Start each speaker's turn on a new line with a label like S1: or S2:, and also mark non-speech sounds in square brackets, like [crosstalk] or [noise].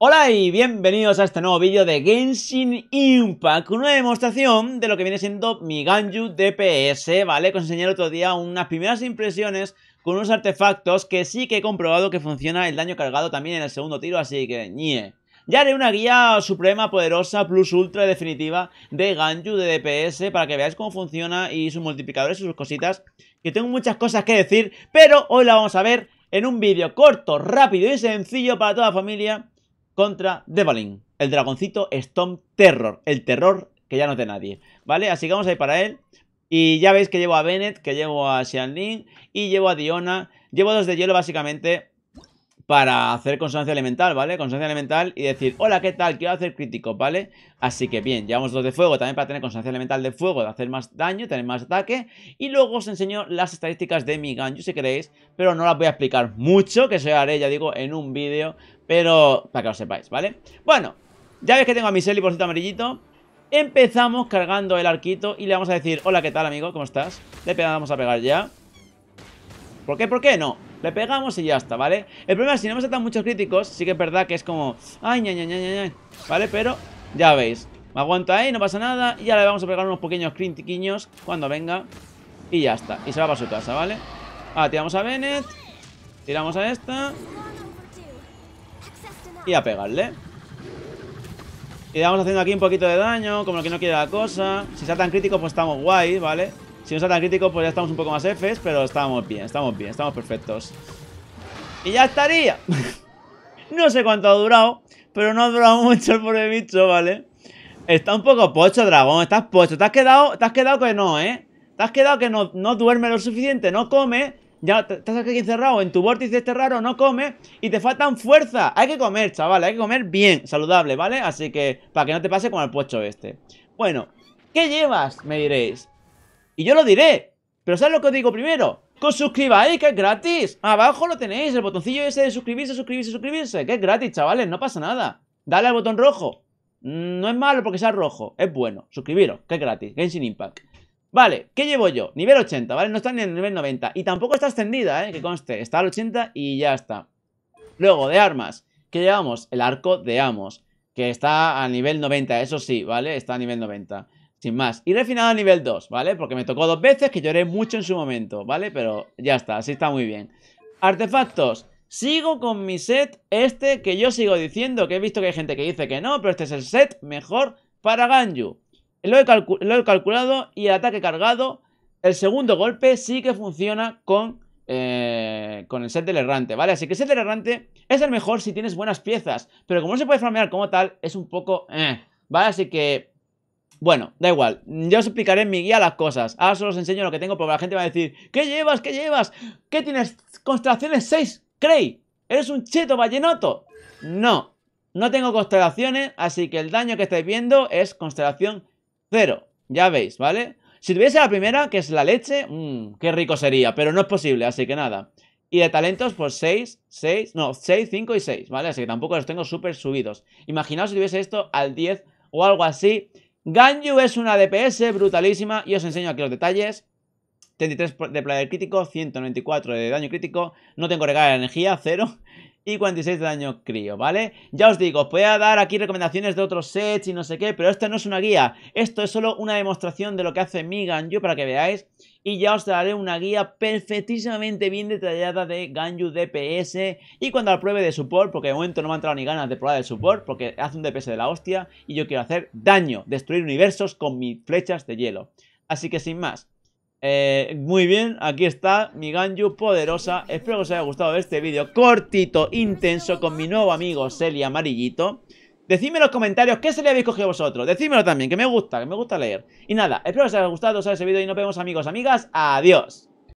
S1: Hola y bienvenidos a este nuevo vídeo de Genshin Impact, una demostración de lo que viene siendo mi Ganju DPS, ¿vale? Que os enseñé el otro día unas primeras impresiones con unos artefactos que sí que he comprobado que funciona el daño cargado también en el segundo tiro, así que ñe. Ya haré una guía suprema, poderosa, plus ultra definitiva de Ganju de DPS para que veáis cómo funciona y sus multiplicadores y sus cositas, que tengo muchas cosas que decir, pero hoy la vamos a ver en un vídeo corto, rápido y sencillo para toda la familia contra Devalin, el dragoncito Storm Terror, el terror que ya no te nadie, ¿vale? Así que vamos a ir para él. Y ya veis que llevo a Bennett, que llevo a Xianlin y llevo a Diona. Llevo dos de hielo básicamente para hacer constancia elemental, ¿vale? Constancia elemental y decir, hola, ¿qué tal? Quiero hacer crítico, ¿vale? Así que bien, llevamos dos de fuego también para tener constancia elemental de fuego, de hacer más daño, tener más ataque. Y luego os enseño las estadísticas de mi gancho si queréis, pero no las voy a explicar mucho, que se lo haré, ya digo, en un vídeo, pero para que lo sepáis, ¿vale? Bueno, ya veis que tengo a mi Selly por amarillito. Empezamos cargando el arquito y le vamos a decir, hola, ¿qué tal, amigo? ¿Cómo estás? Le pegamos a pegar ya. ¿Por qué? ¿Por qué? No. Le pegamos y ya está, ¿vale? El problema es si no hemos atado muchos críticos, sí que es verdad que es como... Ay, ña, ña, ña, ña, ¿vale? Pero ya veis. Me aguanto ahí, no pasa nada. Y ahora le vamos a pegar unos pequeños crintiquiños cuando venga. Y ya está. Y se va para su casa, ¿vale? Ah, tiramos a Bennett. Tiramos a esta. Y a pegarle. Y le vamos haciendo aquí un poquito de daño, como que no quiere la cosa. Si saltan críticos, pues estamos guay, ¿vale? vale si se tan crítico, pues ya estamos un poco más Fs, pero estamos bien, estamos bien, estamos perfectos. Y ya estaría. [laughs] no sé cuánto ha durado, pero no ha durado [laughs] mucho el pobre bicho, ¿vale? Está un poco pocho, dragón, estás pocho. Te has quedado, te has quedado que no, ¿eh? Te has quedado que no, duerme lo suficiente, no come. Ya estás aquí encerrado en tu vórtice este raro, no come y te faltan fuerza. Hay que comer, chaval, hay que comer bien, saludable, ¿vale? Así que para que no te pase con el pocho este. Bueno, ¿qué llevas? Me diréis. Y yo lo diré. Pero ¿sabes lo que os digo primero? Que os suscribáis, que es gratis. Abajo lo tenéis, el botoncillo ese de suscribirse, suscribirse, suscribirse. Que es gratis, chavales, no pasa nada. Dale al botón rojo. Mm, no es malo porque sea rojo, es bueno. Suscribiros, que es gratis. Genshin Impact. Vale, ¿qué llevo yo? Nivel 80, ¿vale? No está ni en el nivel 90. Y tampoco está extendida, ¿eh? Que conste, está al 80 y ya está. Luego, de armas. ¿Qué llevamos? El arco de Amos, que está a nivel 90, eso sí, ¿vale? Está a nivel 90. Sin más. Y refinado a nivel 2, ¿vale? Porque me tocó dos veces, que lloré mucho en su momento, ¿vale? Pero ya está, así está muy bien. Artefactos. Sigo con mi set este que yo sigo diciendo, que he visto que hay gente que dice que no, pero este es el set mejor para Ganju. Lo he, calculado y el ataque cargado, el segundo golpe sí que funciona con, eh, con el set del errante, ¿vale? Así que el set del errante es el mejor si tienes buenas piezas, pero como no se puede farmear como tal, es un poco... Eh, ¿Vale? Así que bueno, da igual. Yo os explicaré en mi guía las cosas. Ahora solo os enseño lo que tengo, porque la gente va a decir: ¿Qué llevas? ¿Qué llevas? ¿Qué tienes? ¿Constelaciones 6? ¿Crey? ¿Eres un cheto vallenoto? No, no tengo constelaciones, así que el daño que estáis viendo es constelación 0. Ya veis, ¿vale? Si tuviese la primera, que es la leche, mmm, qué rico sería, pero no es posible, así que nada. Y de talentos, pues 6, 6, no, 6, 5 y 6, ¿vale? Así que tampoco los tengo súper subidos. Imaginaos si tuviese esto al 10 o algo así, Ganju es una DPS brutalísima y os enseño aquí los detalles. 33 de player crítico, 194 de daño crítico, no tengo regalo de energía, 0 [laughs] y 46 de daño crío, ¿vale? Ya os digo, os voy a dar aquí recomendaciones de otros sets y no sé qué, pero esto no es una guía, esto es solo una demostración de lo que hace mi yo para que veáis y ya os daré una guía perfectísimamente bien detallada de Ganyu DPS y cuando la pruebe de support, porque de momento no me han entrado ni ganas de probar el support porque hace un DPS de la hostia y yo quiero hacer daño, destruir universos con mis flechas de hielo. Así que sin más, eh, muy bien, aquí está mi Ganju poderosa. Espero que os haya gustado este vídeo cortito, intenso, con mi nuevo amigo Celia Amarillito. Decidme en los comentarios qué se le habéis cogido vosotros. Decídmelo también, que me gusta, que me gusta leer. Y nada, espero que os haya gustado, os haya ese vídeo y nos vemos amigos, amigas. Adiós.